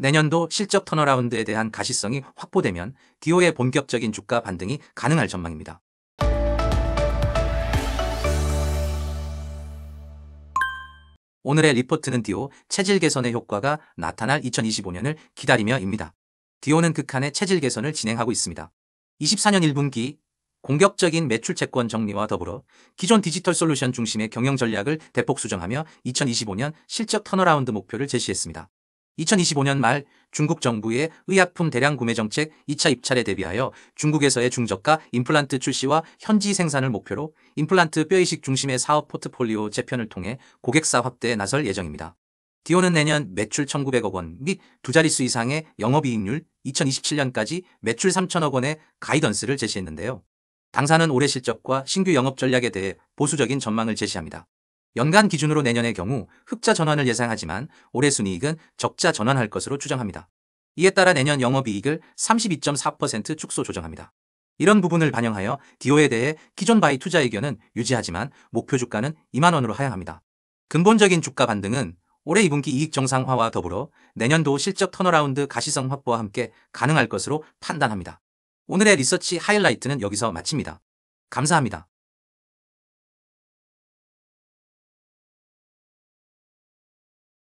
내년도 실적 턴어라운드에 대한 가시성이 확보되면 디오의 본격적인 주가 반등이 가능할 전망입니다. 오늘의 리포트는 디오 체질 개선의 효과가 나타날 2025년을 기다리며입니다. 디오는 극한의 체질 개선을 진행하고 있습니다. 24년 1분기 공격적인 매출 채권 정리와 더불어 기존 디지털 솔루션 중심의 경영 전략을 대폭 수정하며 2025년 실적 턴어라운드 목표를 제시했습니다. 2025년 말 중국 정부의 의약품 대량 구매 정책 2차 입찰에 대비하여 중국에서의 중저가 임플란트 출시와 현지 생산을 목표로 임플란트 뼈이식 중심의 사업 포트폴리오 재편을 통해 고객사 확대에 나설 예정입니다. 디오는 내년 매출 1,900억 원 및 두 자릿수 이상의 영업이익률 2027년까지 매출 3 0 0 0억 원의 가이던스를 제시했는데요. 당사는 올해 실적과 신규 영업 전략에 대해 보수적인 전망을 제시합니다. 연간 기준으로 내년의 경우 흑자 전환을 예상하지만 올해 순이익은 적자 전환할 것으로 추정합니다. 이에 따라 내년 영업이익을 32.4% 축소 조정합니다. 이런 부분을 반영하여 디오에 대해 기존 바이 투자 의견은 유지하지만 목표 주가는 2만원으로 하향합니다. 근본적인 주가 반등은 올해 2분기 이익 정상화와 더불어 내년도 실적 턴어라운드 가시성 확보와 함께 가능할 것으로 판단합니다. 오늘의 리서치 하이라이트는 여기서 마칩니다. 감사합니다.